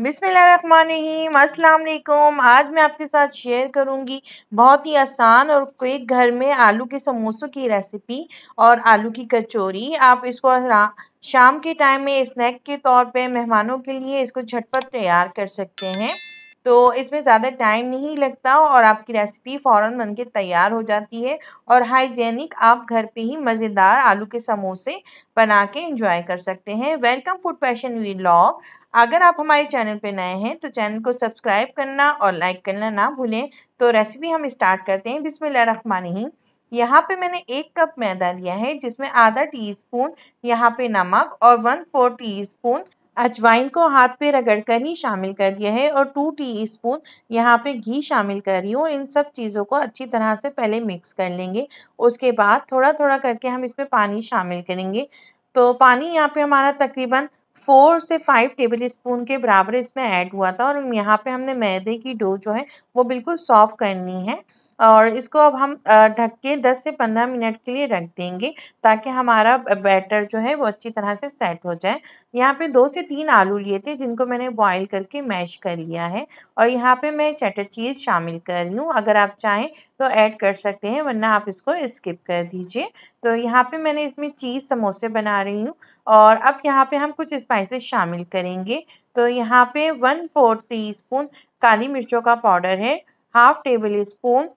बिसमीम अल्लाम आज मैं आपके साथ शेयर करूंगी बहुत ही आसान और क्विक घर में आलू के समोसों की रेसिपी और आलू की कचौरी आप इसको शाम के टाइम में स्नैक के तौर पे मेहमानों के लिए इसको झटपट तैयार कर सकते हैं तो इसमें ज़्यादा टाइम नहीं लगता और आपकी रेसिपी फ़ौरन बनके तैयार हो जाती है और हाइजेनिक आप घर पे ही मज़ेदार आलू के समोसे बना के इंजॉय कर सकते हैं welcome food passion vlog अगर आप हमारे चैनल पे नए हैं तो चैनल को सब्सक्राइब करना और लाइक करना ना भूलें तो रेसिपी हम स्टार्ट करते हैं रखमानी यहाँ पे मैंने एक कप मैदा लिया है जिसमें आधा टीस्पून यहाँ पे नमक और वन फोर टीस्पून अजवाइन को हाथ पे रगड़ कर ही शामिल कर दिया है और टू टी स्पून यहाँ पे घी शामिल कर रही हूँ इन सब चीज़ों को अच्छी तरह से पहले मिक्स कर लेंगे उसके बाद थोड़ा थोड़ा करके हम इसमें पानी शामिल करेंगे तो पानी यहाँ पे हमारा तकरीबन फोर से फाइव टेबल स्पून के बराबर इसमें ऐड हुआ था और यहाँ पे हमने मैदे की डो जो है वो बिल्कुल सॉफ्ट करनी है और इसको अब हम ढक के 10 से 15 मिनट के लिए रख देंगे ताकि हमारा बैटर जो है वो अच्छी तरह से सेट हो जाए यहाँ पे दो से तीन आलू लिए थे जिनको मैंने बॉईल करके मैश कर लिया है और यहाँ पे मैं चटर चीज़ शामिल कर रही हूँ अगर आप चाहें तो ऐड कर सकते हैं वरना आप इसको स्किप कर दीजिए तो यहाँ पे मैंने इसमें चीज़ समोसे बना रही हूँ और अब यहाँ पे हम कुछ स्पाइसेस शामिल करेंगे तो यहाँ पे वन फोर टी स्पून काली मिर्चों का पाउडर है हाफ टेबल स्पून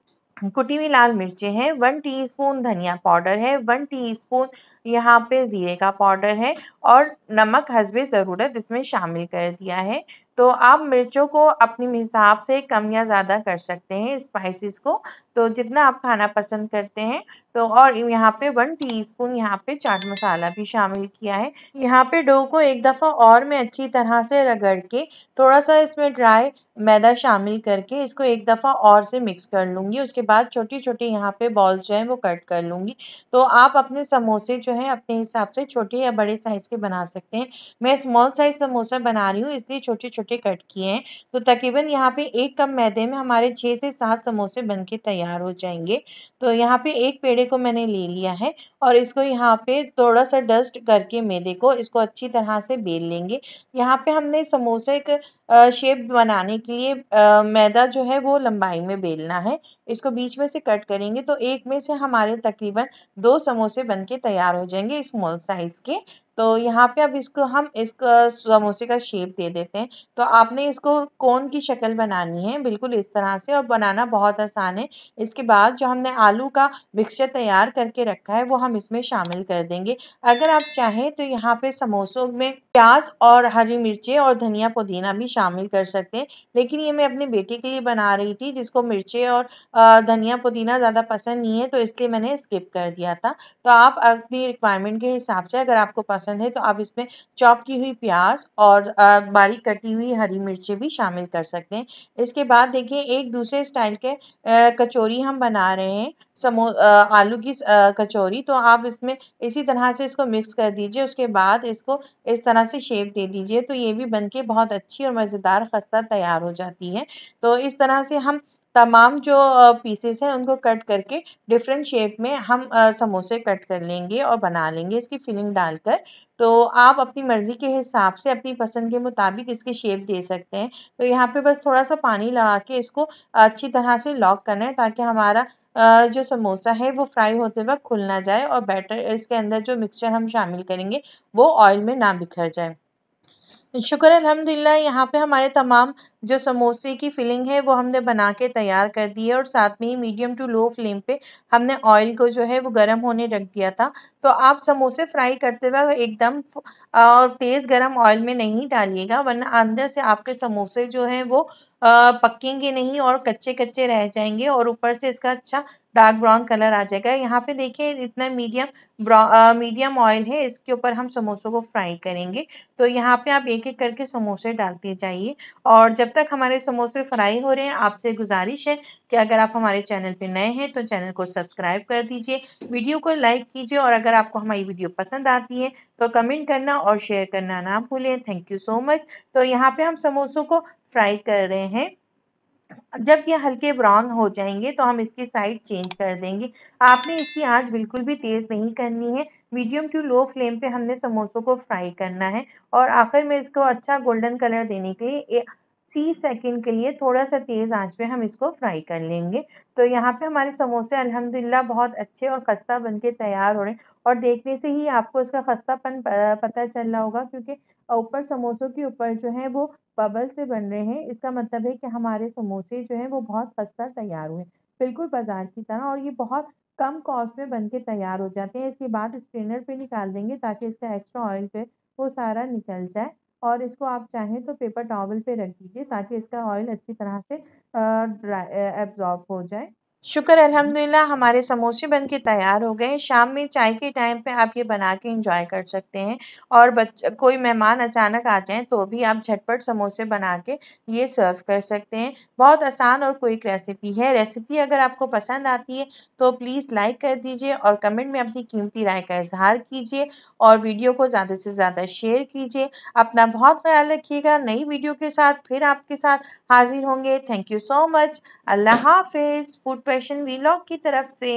कुटी हुई लाल मिर्चें हैं वन टीस्पून धनिया पाउडर है वन टीस्पून यहाँ पे ज़ीरे का पाउडर है और नमक हसबे ज़रूरत इसमें शामिल कर दिया है तो आप मिर्चों को अपने हिसाब से कम या ज़्यादा कर सकते हैं स्पाइसेस को तो जितना आप खाना पसंद करते हैं तो और यहाँ पे वन टीस्पून यहाँ पे चाट मसाला भी शामिल किया है यहाँ पे डो को एक दफ़ा और मैं अच्छी तरह से रगड़ के थोड़ा सा इसमें ड्राई मैदा शामिल करके इसको एक दफ़ा और से मिक्स कर लूँगी उसके बाद छोटी छोटी यहाँ पे बॉल्स जो हैं वो कट कर लूँगी तो आप अपने समोसे जो हैं अपने हिसाब से छोटे या बड़े साइज़ के बना सकते हैं मैं स्मॉल साइज़ समोसा बना रही हूँ इसलिए छोटे छोटे छोटे कट किए हैं तो तकरीबन यहाँ पे एक कप मैदे में हमारे छः से सात समोसे बन के तैयार हो जाएंगे तो यहाँ पे एक पेड़े को मैंने ले लिया है और इसको यहाँ पे थोड़ा सा डस्ट करके मैदे को इसको अच्छी तरह से बेल लेंगे यहाँ पे हमने समोसे एक शेप बनाने के लिए मैदा जो है वो लंबाई में बेलना है इसको बीच में से कट करेंगे तो एक में से हमारे तकरीबन दो समोसे बन के तैयार हो जाएंगे स्मॉल साइज़ के तो यहाँ पे अब इसको हम इसका समोसे का शेप दे देते हैं तो आपने इसको कोन की शक्ल बनानी है बिल्कुल इस तरह से और बनाना बहुत आसान है इसके बाद जो हमने आलू का मिक्सचर तैयार करके रखा है वो हम इसमें शामिल कर देंगे अगर आप चाहें तो यहाँ पे समोसों में प्याज और हरी मिर्चें और धनिया पुदीना भी शामिल कर सकते हैं लेकिन ये मैं अपने बेटे के लिए बना रही थी जिसको मिर्चें और धनिया पुदीना ज़्यादा पसंद नहीं है तो इसलिए मैंने स्किप कर दिया था तो आप अपनी रिक्वायरमेंट के हिसाब से अगर आपको पसंद पसंद है तो आप इसमें चॉप की हुई प्याज और बारीक कटी हुई हरी मिर्ची भी शामिल कर सकते हैं इसके बाद देखिए एक दूसरे स्टाइल के कचौरी हम बना रहे हैं समो आलू की कचौरी तो आप इसमें इसी तरह से इसको मिक्स कर दीजिए उसके बाद इसको इस तरह से शेप दे दीजिए तो ये भी बनके बहुत अच्छी और मज़ेदार खस्ता तैयार हो जाती है तो इस तरह से हम तमाम जो पीसेस हैं उनको कट करके डिफरेंट शेप में हम समोसे कट कर लेंगे और बना लेंगे इसकी फिलिंग डालकर तो आप अपनी मर्ज़ी के हिसाब से अपनी पसंद के मुताबिक इसके शेप दे सकते हैं तो यहाँ पे बस थोड़ा सा पानी लगा के इसको अच्छी तरह से लॉक करना है ताकि हमारा जो समोसा है वो फ्राई होते वक्त खुल ना जाए और बैटर इसके अंदर जो मिक्सचर हम शामिल करेंगे वो ऑयल में ना बिखर जाए शुक्र अलहमदिल्ला यहाँ पे हमारे तमाम जो समोसे की फिलिंग है वो हमने बना के तैयार कर दी है और साथ में ही मीडियम टू लो फ्लेम पे हमने ऑयल को जो है वो गर्म होने रख दिया था तो आप समोसे फ्राई करते हुए एकदम और तेज़ गर्म ऑयल में नहीं डालिएगा वरना अंदर से आपके समोसे जो हैं वो पकेंगे नहीं और कच्चे-कच्चे रह जाएंगे और ऊपर से इसका अच्छा डार्क ब्राउन कलर आ जाएगा यहाँ पे देखिए इतना मीडियम अ मीडियम ऑयल है इसके ऊपर हम समोसों को फ्राई करेंगे तो यहाँ पे आप एक एक करके समोसे डालते जाइए और जब तक हमारे समोसे फ्राई हो रहे हैं आपसे गुजारिश है कि अगर आप हमारे चैनल पे नए हैं तो चैनल को सब्सक्राइब कर दीजिए वीडियो को लाइक कीजिए और अगर आपको हमारी वीडियो पसंद आती है तो कमेंट करना और शेयर करना ना भूलें थैंक यू सो मच तो यहाँ पे हम समोसों को फ्राई कर रहे हैं जब ये हल्के ब्राउन हो जाएंगे तो हम इसकी साइड चेंज कर देंगे आपने इसकी आंच बिल्कुल भी तेज़ नहीं करनी है मीडियम टू लो फ्लेम पे हमने समोसों को फ्राई करना है और आखिर में इसको अच्छा गोल्डन कलर देने के लिए तीस सेकेंड के लिए थोड़ा सा तेज़ आंच पे हम इसको फ्राई कर लेंगे तो यहाँ पे हमारे समोसे अलहमदिल्ला बहुत अच्छे और खस्ता बनके तैयार हो रहे हैं और देखने से ही आपको उसका खस्तापन पता चल रहा होगा क्योंकि ऊपर समोसों के ऊपर जो है वो बबल से बन रहे हैं इसका मतलब है कि हमारे समोसे जो हैं वो बहुत खस्ता तैयार हुए बिल्कुल बाज़ार की तरह और ये बहुत कम कॉस्ट में बन के तैयार हो जाते हैं इसके बाद स्ट्रेनर पे निकाल देंगे ताकि इसका एक्स्ट्रा ऑयल जो है वो सारा निकल जाए और इसको आप चाहें तो पेपर टॉवल पे रख दीजिए ताकि इसका ऑयल अच्छी तरह से ड्राई एब्जॉर्ब हो जाए शुक्र अल्हम्दुलिल्लाह हमारे समोसे बन के तैयार हो गए शाम में चाय के टाइम पे आप ये बना के इंजॉय कर सकते हैं और बच कोई मेहमान अचानक आ जाए तो भी आप झटपट समोसे बना के ये सर्व कर सकते हैं बहुत आसान और क्विक रेसिपी है रेसिपी अगर आपको पसंद आती है तो प्लीज़ लाइक कर दीजिए और कमेंट में अपनी कीमती राय का इजहार कीजिए और वीडियो को ज़्यादा से ज़्यादा शेयर कीजिए अपना बहुत ख्याल रखिएगा नई वीडियो के साथ फिर आपके साथ हाजिर होंगे थैंक यू सो मच अल्लाह हाफिज़ फूड फैशन वीलॉग की तरफ से